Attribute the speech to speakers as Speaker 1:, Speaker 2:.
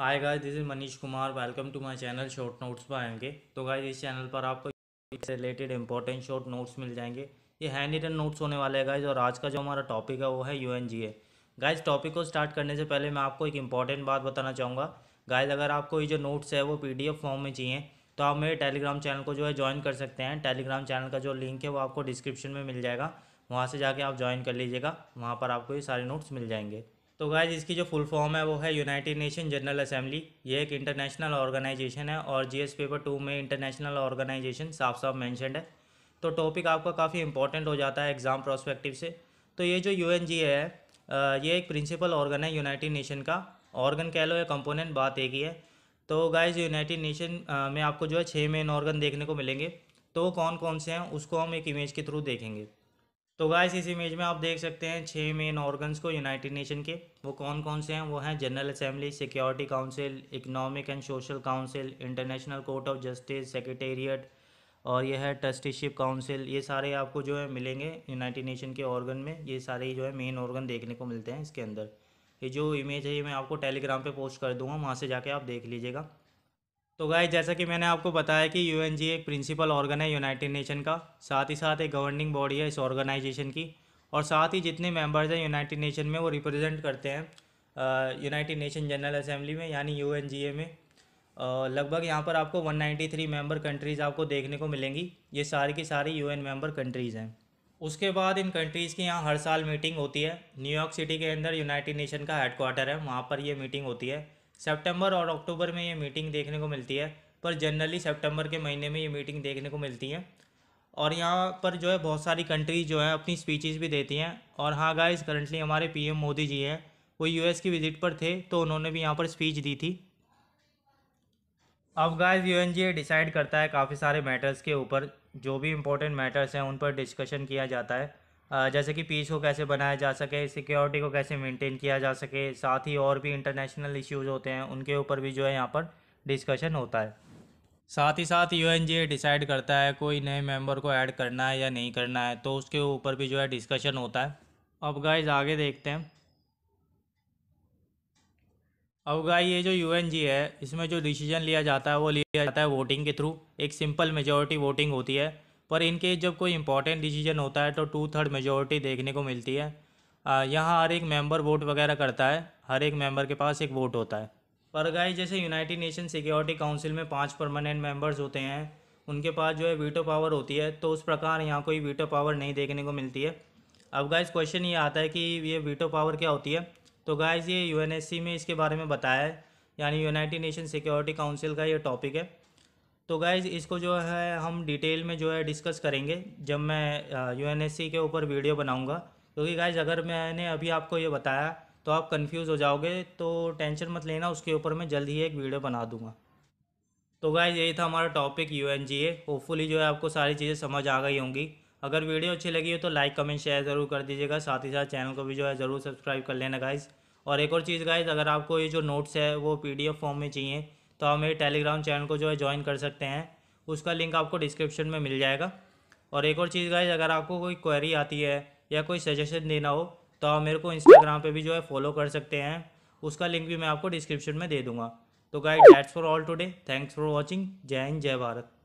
Speaker 1: hi guys this is Manish Kumar welcome to my channel short notes पर आएंगे के तो गाइस इस चैनल पर आपको इससे रिलेटेड इंपॉर्टेंट शॉर्ट नोट्स मिल जाएंगे ये हैंड रिटन नोट्स होने वाले हैं गाइस और आज का जो हमारा टॉपिक है वो है U N G A topic को स्टार्ट करने से पहले मैं आपको एक इंपॉर्टेंट बात बताना चाहूँगा गाइज अगर आपको ये जो नोट्स है वो पी डी एफ फॉर्म में चाहिए तो आप मेरे टेलीग्राम चैनल को जो है ज्वाइन कर सकते हैं टेलीग्राम चैनल का जो लिंक है वो आपको डिस्क्रिप्शन में मिल जाएगा वहाँ से जाके आप ज्वाइन कर लीजिएगा वहाँ पर आपको ये सारे नोट्स मिल जाएंगे तो गाइज इसकी जो फुल फॉर्म है वो है यूनाइटेड नेशन जनरल असेंबली ये एक इंटरनेशनल ऑर्गेनाइजेशन है और जीएस पेपर टू में इंटरनेशनल ऑर्गेनाइजेशन साफ साफ मैंशनड है तो टॉपिक आपका काफ़ी इंपॉर्टेंट हो जाता है एग्ज़ाम प्रोस्पेक्टिव से तो ये जो यू है ये एक प्रिंसिपल ऑर्गन है यूनाइटेड नेशन का ऑर्गन कह लो या कंपोनेंट बात एक ही है तो गाइज यूनाइटेड नेशन में आपको जो है छः मेन ऑर्गन देखने को मिलेंगे तो कौन कौन से हैं उसको हम एक इमेज के थ्रू देखेंगे तो गाइस इस इमेज में आप देख सकते हैं छः मेन ऑर्गन्स को यूनाइटेड नेशन के वो कौन कौन से हैं वो हैं General Assembly Security Council Economic and Social Council International Court of Justice Secretariat और यह है ट्रस्टीशिप काउंसिल ये सारे आपको जो है मिलेंगे यूनाइटेड नेशन के ऑर्गन में ये सारे जो है मेन ऑर्गन देखने को मिलते हैं इसके अंदर ये जो इमेज है ये मैं आपको टेलीग्राम पर पोस्ट कर दूँगा वहाँ से जाके आप देख लीजिएगा तो गाय जैसा कि मैंने आपको बताया कि यू एक प्रिंसिपल ऑर्गन है यूनाइटेड नेशन का साथ ही साथ एक गवर्निंग बॉडी है इस ऑर्गेनाइजेशन की और साथ ही जितने मेंबर्स हैं यूनाइटेड नेशन में वो रिप्रेजेंट करते हैं यूनाइटेड नेशन जनरल असेंबली में यानी यू में लगभग यहाँ पर आपको 193 मेंबर कंट्रीज़ आपको देखने को मिलेंगी ये सारी की सारी यू मेंबर कंट्रीज़ हैं उसके बाद इन कंट्रीज़ की यहाँ हर साल मीटिंग होती है न्यूयॉर्क सिटी के अंदर यूनाइटेड नेशन का हेडकोार्टर है वहाँ पर ये मीटिंग होती है सेप्टेम्बर और अक्टूबर में ये मीटिंग देखने को मिलती है पर जनरली सेप्टेम्बर के महीने में ये मीटिंग देखने को मिलती है और यहाँ पर जो है बहुत सारी कंट्रीज जो है अपनी स्पीचेस भी देती हैं और हाँ गाइस करंटली हमारे पीएम मोदी जी हैं वो यूएस की विज़िट पर थे तो उन्होंने भी यहाँ पर स्पीच दी थी अब गाइस यूएनजीए डिसाइड करता है काफ़ी सारे मैटर्स के ऊपर जो भी इम्पोर्टेंट मैटर्स हैं उन पर डिस्कशन किया जाता है जैसे कि पीस को कैसे बनाया जा सके सिक्योरिटी को कैसे मेंटेन किया जा सके साथ ही और भी इंटरनेशनल इश्यूज होते हैं उनके ऊपर भी जो है यहाँ पर डिस्कशन होता है साथ ही साथ यू डिसाइड करता है कोई नए मेंबर को ऐड करना है या नहीं करना है तो उसके ऊपर भी जो है डिस्कशन होता है अब गाइज आगे देखते हैं अब गाइज ये जो यू है इसमें जो डिसीजन लिया जाता है वो लिया जाता है वोटिंग के थ्रू एक सिंपल मेजोरिटी वोटिंग होती है पर इनके जब कोई इंपॉर्टेंट डिसीजन होता है तो टू थर्ड मेजोरिटी देखने को मिलती है यहाँ हर एक मेंबर वोट वगैरह करता है हर एक मेंबर के पास एक वोट होता है पर गाय जैसे यूनाइटेड नेशन सिक्योरिटी काउंसिल में पाँच परमानेंट मेंबर्स होते हैं उनके पास जो है वीटो पावर होती है तो उस प्रकार यहाँ कोई वीटो पावर नहीं देखने को मिलती है अब गायज क्वेश्चन ये आता है कि ये वीटो पावर क्या होती है तो गायज़ ये यू में इसके बारे में बताया है यानी यूनाइटेड नेशन सिक्योरिटी काउंसिल का ये टॉपिक है तो गाइज़ इसको जो है हम डिटेल में जो है डिस्कस करेंगे जब मैं यूएनएससी के ऊपर वीडियो बनाऊंगा क्योंकि तो गाइज़ अगर मैंने अभी आपको ये बताया तो आप कंफ्यूज हो जाओगे तो टेंशन मत लेना उसके ऊपर मैं जल्द ही एक वीडियो बना दूंगा तो गाइज यही था हमारा topic U N G hopefully जो है आपको सारी चीज़ें समझ आ गई होंगी अगर वीडियो अच्छी लगी हो तो लाइक कमेंट शेयर ज़रूर कर दीजिएगा साथ ही साथ चैनल को भी जो है ज़रूर सब्सक्राइब कर लेना गाइज़ और एक और चीज़ गाइज़ अगर आपको ये जो नोट्स है वो पी डी एफ फॉर्म में चाहिए तो आप मेरे टेलीग्राम चैनल को जो है ज्वाइन कर सकते हैं उसका लिंक आपको डिस्क्रिप्शन में मिल जाएगा और एक और चीज़ गाइज अगर आपको कोई क्वेरी आती है या कोई सजेशन देना हो तो आप मेरे को इंस्टाग्राम पे भी जो है फॉलो कर सकते हैं उसका लिंक भी मैं आपको डिस्क्रिप्शन में दे दूंगा तो guys that's for all today thanks for watching जय हिंद जय भारत